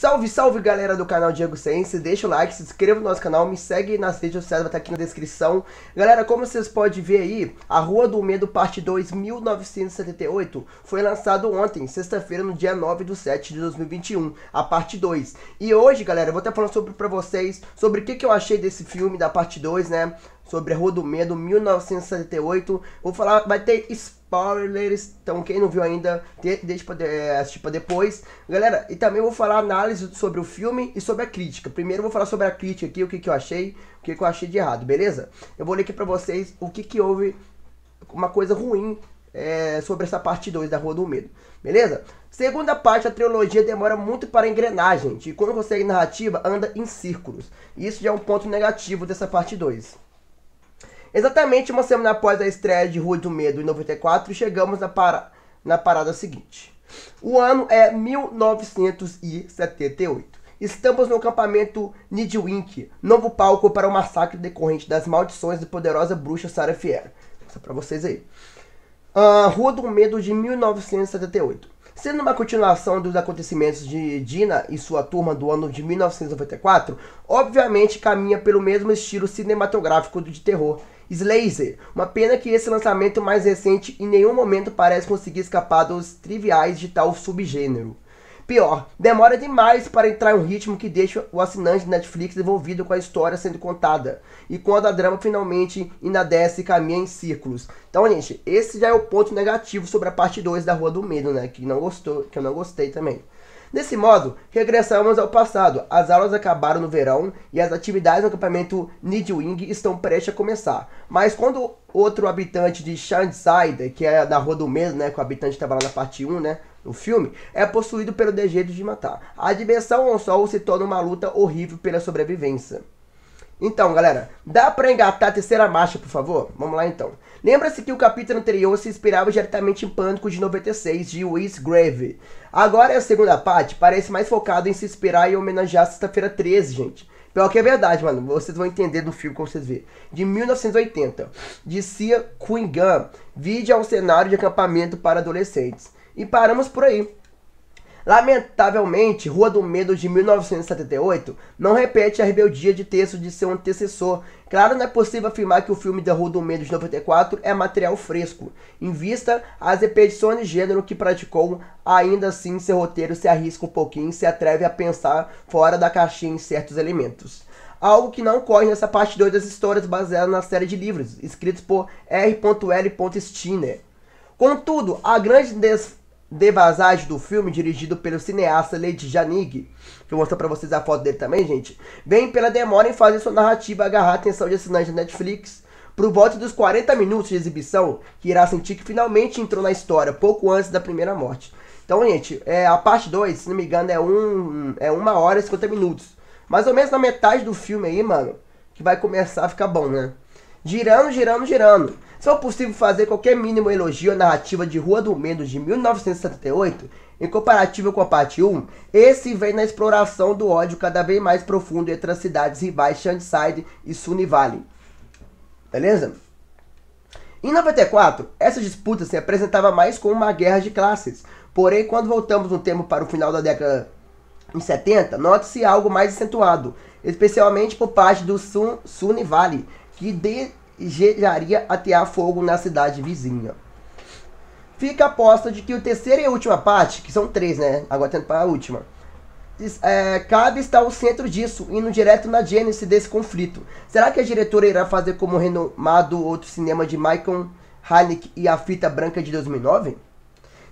Salve, salve galera do canal Diego Ciência, deixa o like, se inscreva no nosso canal, me segue nas redes sociais, vai estar tá aqui na descrição. Galera, como vocês podem ver aí, a Rua do Medo Parte 2 1978 foi lançado ontem, sexta-feira, no dia 9 de 7 de 2021, a parte 2. E hoje, galera, eu vou estar falando sobre, pra vocês sobre o que, que eu achei desse filme da parte 2, né? sobre a Rua do Medo 1978. Vou falar, vai ter spoilers, então quem não viu ainda, deixa pra, é, assistir pra depois. Galera, e também vou falar análise sobre o filme e sobre a crítica. Primeiro vou falar sobre a crítica aqui, o que, que eu achei, o que, que eu achei de errado, beleza? Eu vou ler aqui pra vocês o que, que houve, uma coisa ruim é, sobre essa parte 2 da Rua do Medo, beleza? Segunda parte da trilogia demora muito para engrenar, gente, e quando você é narrativa, anda em círculos. Isso já é um ponto negativo dessa parte 2. Exatamente uma semana após a estreia de Rua do Medo em 94, chegamos na, para... na parada seguinte. O ano é 1978. Estamos no acampamento Nidwink, novo palco para o massacre decorrente das maldições da poderosa bruxa Sarah Fier. Isso é pra vocês aí. Uh, Rua do Medo de 1978. Sendo uma continuação dos acontecimentos de Dina e sua turma do ano de 1994, obviamente caminha pelo mesmo estilo cinematográfico de terror Slazer. Uma pena que esse lançamento mais recente em nenhum momento parece conseguir escapar dos triviais de tal subgênero. Pior, demora demais para entrar um ritmo que deixa o assinante de Netflix envolvido com a história sendo contada. E quando a drama finalmente inadesce e caminha em círculos. Então, gente, esse já é o ponto negativo sobre a parte 2 da Rua do Medo, né? Que, não gostou, que eu não gostei também. Desse modo, regressamos ao passado. As aulas acabaram no verão e as atividades no acampamento Nidwing estão prestes a começar. Mas quando outro habitante de Shandside, que é da Rua do Medo, né, que o habitante estava lá na parte 1, né, no filme, é possuído pelo desejo de matar. A dimensão ao sol se torna uma luta horrível pela sobrevivência. Então, galera, dá para engatar a terceira marcha, por favor? Vamos lá, então. Lembra-se que o capítulo anterior se inspirava diretamente em Pânico de 96, de Whis Grave. Agora, é a segunda parte parece mais focada em se inspirar e homenagear Sexta-feira 13, gente. Pior que é verdade, mano. Vocês vão entender do filme como vocês vê. De 1980, de Cia Quingan, vide a um cenário de acampamento para adolescentes. E paramos por aí. Lamentavelmente, Rua do Medo de 1978 não repete a rebeldia de texto de seu antecessor. Claro, não é possível afirmar que o filme da Rua do Medo de 94 é material fresco, em vista às repetições de gênero que praticou, ainda assim seu roteiro se arrisca um pouquinho e se atreve a pensar fora da caixinha em certos elementos algo que não ocorre nessa parte 2 das histórias baseadas na série de livros, escritos por R.L. Stinner. Contudo, a grande des devasagem do filme dirigido pelo cineasta Lady Janig, que eu vou mostrar pra vocês a foto dele também, gente, vem pela demora em fazer sua narrativa agarrar a atenção de assinantes da Netflix Pro voto dos 40 minutos de exibição, que irá sentir que finalmente entrou na história, pouco antes da primeira morte. Então, gente, é, a parte 2, se não me engano, é, um, é 1 hora e 50 minutos. Mais ou menos na metade do filme aí, mano, que vai começar a ficar bom, né? girando, girando, girando. Se for possível fazer qualquer mínimo elogio à narrativa de Rua do Medo de 1978, em comparativo com a parte 1, esse vem na exploração do ódio cada vez mais profundo entre as cidades rivais Shandside e Sunny Valley. Beleza? Em 94, essa disputa se apresentava mais como uma guerra de classes. Porém, quando voltamos um tempo para o final da década em 70, note-se algo mais acentuado, especialmente por parte do Sun, Sunny Valley, que de, e jejaria atear fogo na cidade vizinha. Fica a aposta de que o terceira e a última parte, que são três, né? Agora tendo para a última. É, cabe estar o centro disso, indo direto na gênese desse conflito. Será que a diretora irá fazer como o renomado outro cinema de Michael Haneke e a fita branca de 2009?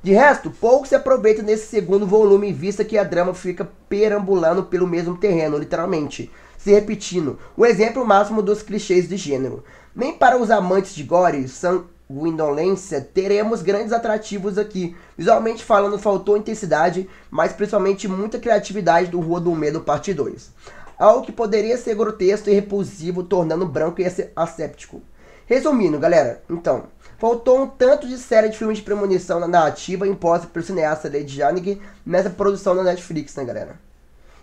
De resto, pouco se aproveita nesse segundo volume, vista que a drama fica perambulando pelo mesmo terreno, literalmente, se repetindo, o exemplo máximo dos clichês de gênero. Nem para os amantes de gore, sanguinolência, teremos grandes atrativos aqui. Visualmente falando, faltou intensidade, mas principalmente muita criatividade do Rua do Medo Parte 2. Algo que poderia ser grotesco e repulsivo, tornando branco e asséptico. Resumindo, galera, então, faltou um tanto de série de filmes de premonição na narrativa imposta pelo cineasta Lady Janig nessa produção da Netflix, né, galera?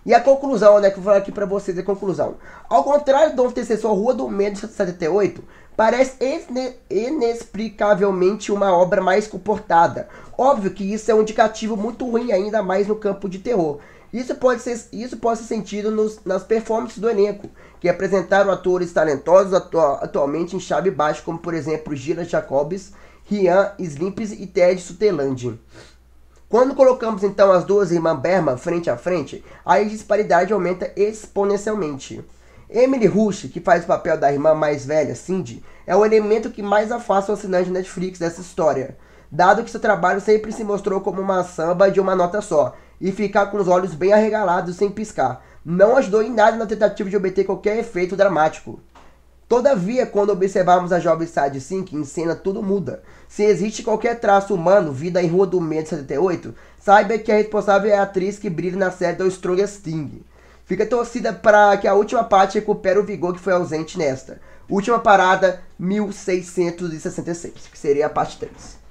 E a conclusão, né, que eu vou falar aqui pra vocês, a conclusão. Ao contrário do antecessor Rua do Medo de 78, parece inexplicavelmente uma obra mais comportada. Óbvio que isso é um indicativo muito ruim ainda mais no campo de terror. Isso pode ser, isso pode ser sentido nos, nas performances do elenco, que apresentaram atores talentosos atualmente em chave baixa, como por exemplo Gila Jacobs, Rian Slimps e Ted Suterland. Quando colocamos então as duas irmãs Berman frente a frente, a disparidade aumenta exponencialmente. Emily Rush, que faz o papel da irmã mais velha, Cindy, é o elemento que mais afasta o assinante Netflix dessa história, dado que seu trabalho sempre se mostrou como uma samba de uma nota só, e ficar com os olhos bem arregalados sem piscar. Não ajudou em nada na tentativa de obter qualquer efeito dramático. Todavia, quando observamos a jovem side sync em cena, tudo muda. Se existe qualquer traço humano, vida em Rua do Medo 78, saiba que a responsável é a atriz que brilha na série do Strongest Thing. Fica torcida para que a última parte recupere o vigor que foi ausente nesta. Última parada, 1666, que seria a parte 3.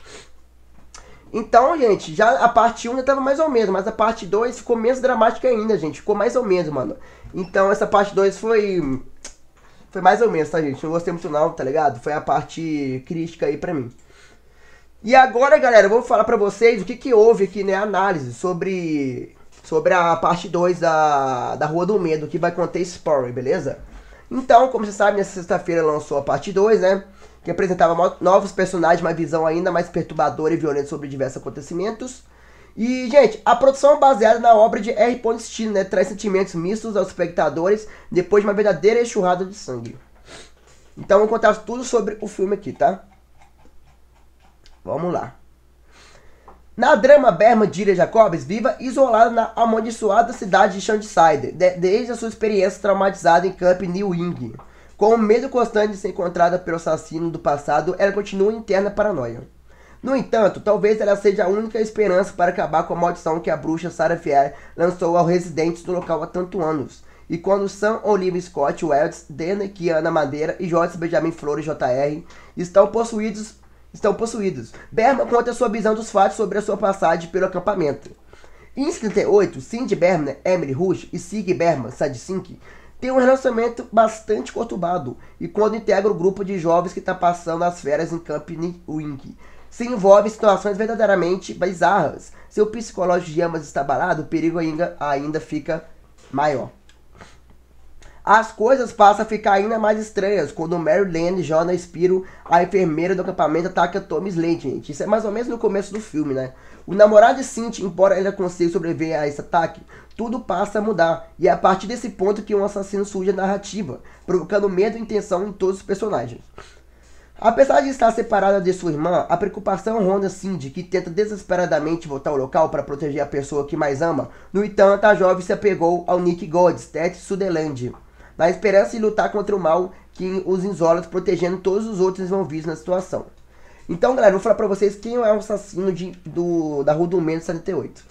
Então, gente, já a parte 1 já tava mais ou menos, mas a parte 2 ficou menos dramática ainda, gente. Ficou mais ou menos, mano. Então, essa parte 2 foi. Foi mais ou menos, tá, gente? Não gostei muito, não, tá ligado? Foi a parte crítica aí pra mim. E agora, galera, eu vou falar pra vocês o que, que houve aqui, né? Análise sobre. Sobre a parte 2 da, da Rua do Medo, que vai conter spoiler, beleza? Então, como vocês sabem, essa sexta-feira lançou a parte 2, né? que apresentava novos personagens, uma visão ainda mais perturbadora e violenta sobre diversos acontecimentos. E, gente, a produção é baseada na obra de R. Ponstine, né? Traz sentimentos mistos aos espectadores depois de uma verdadeira enxurrada de sangue. Então, vou contar tudo sobre o filme aqui, tá? Vamos lá. Na drama Berman Dira Jacobs, viva isolada na amaldiçoada cidade de Shandside, de desde a sua experiência traumatizada em Camp New England com o medo constante de ser encontrada pelo assassino do passado, ela continua interna paranoia. No entanto, talvez ela seja a única esperança para acabar com a maldição que a bruxa Sarah Fier lançou aos residentes do local há tanto anos. E quando Sam Olive Scott Wells, Dana Kiana Madeira e Jorge Benjamin Flores JR estão possuídos, estão possuídos, Berman conta sua visão dos fatos sobre a sua passagem pelo acampamento. Em 58, Cindy Berman, Emily Rush e Sig Berman, Sink tem um relacionamento bastante conturbado e quando integra o grupo de jovens que está passando as férias em Camping Wing. Se envolve em situações verdadeiramente bizarras. Seu psicológico de ambas está balado o perigo ainda, ainda fica maior. As coisas passam a ficar ainda mais estranhas quando Mary Lane, Jonah Spiro, a enfermeira do acampamento, ataca Tommy Slade, gente. Isso é mais ou menos no começo do filme, né? O namorado de Cindy, embora ainda consiga sobreviver a esse ataque, tudo passa a mudar. E é a partir desse ponto que um assassino surge a narrativa, provocando medo e intenção em todos os personagens. Apesar de estar separada de sua irmã, a preocupação ronda Cindy, que tenta desesperadamente voltar ao local para proteger a pessoa que mais ama. No entanto, a jovem se apegou ao Nick Gods, Ted Sutherland na esperança de lutar contra o mal que os isola, protegendo todos os outros envolvidos na situação. Então, galera, eu vou falar pra vocês quem é o assassino de, do, da Rua do Menos 78.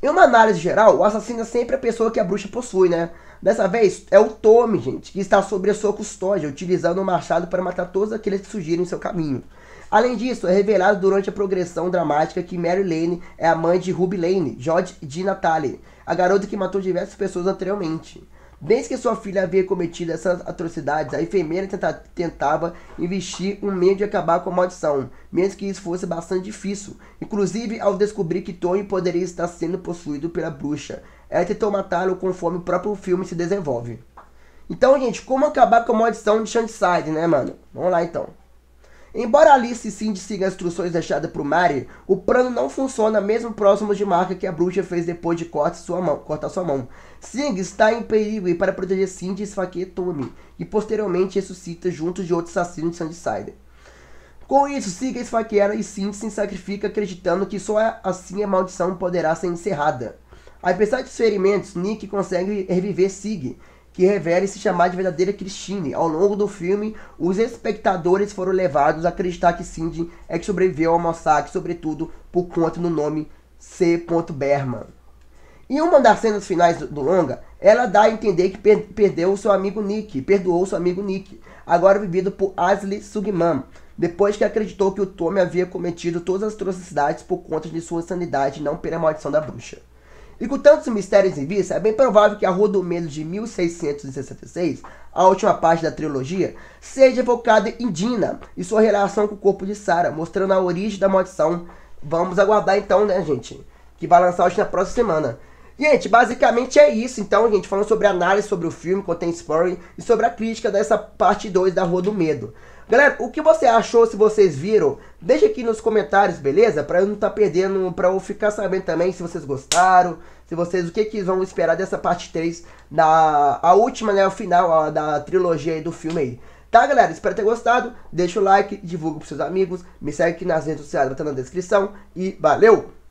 Em uma análise geral, o assassino é sempre a pessoa que a bruxa possui, né? Dessa vez, é o Tommy, gente, que está sob a sua custódia, utilizando o machado para matar todos aqueles que surgirem em seu caminho. Além disso, é revelado durante a progressão dramática que Mary Lane é a mãe de Ruby Lane, George de Natalie, a garota que matou diversas pessoas anteriormente. Desde que sua filha havia cometido essas atrocidades, a enfermeira tenta, tentava investir um meio de acabar com a maldição, mesmo que isso fosse bastante difícil. Inclusive, ao descobrir que Tony poderia estar sendo possuído pela bruxa, ela tentou matá-lo conforme o próprio filme se desenvolve. Então, gente, como acabar com a maldição de Shankside, né, mano? Vamos lá, então. Embora Alice Cindy siga as instruções deixadas por Mary, o plano não funciona mesmo próximo de marca que a bruxa fez depois de cortar sua mão. Cortar sua mão. Sing está em perigo e para proteger Cindy esfaqueia Tommy, e posteriormente ressuscita junto de outros assassinos de Sunnyside. Com isso, Siga esfaqueia e Cindy se sacrifica acreditando que só assim a maldição poderá ser encerrada. Apesar dos ferimentos, Nick consegue reviver Sig, que revela se chamar de verdadeira Christine. Ao longo do filme, os espectadores foram levados a acreditar que Cindy é que sobreviveu ao massacre, sobretudo por conta do nome C. Berman. Em uma das cenas finais do longa, ela dá a entender que per perdeu seu amigo Nick, perdoou seu amigo Nick, agora vivido por Ashley Sugman, depois que acreditou que o Tommy havia cometido todas as atrocidades por conta de sua sanidade, não pela maldição da bruxa. E com tantos mistérios em vista, é bem provável que A Rua do Medo de 1666, a última parte da trilogia, seja focada em Dina e sua relação com o corpo de Sara, mostrando a origem da maldição. Vamos aguardar então, né, gente? Que vai lançar hoje na próxima semana. Gente, basicamente é isso. Então, gente, falando sobre análise sobre o filme, contém spoiler e sobre a crítica dessa parte 2 da Rua do Medo. Galera, o que você achou se vocês viram? Deixa aqui nos comentários, beleza? Pra eu não estar tá perdendo, pra eu ficar sabendo também se vocês gostaram, se vocês, o que que vão esperar dessa parte 3, da a última, né, o final a, da trilogia aí do filme aí. Tá, galera? Espero ter gostado. Deixa o like, divulga pros seus amigos, me segue aqui nas redes sociais, vai estar na descrição e valeu!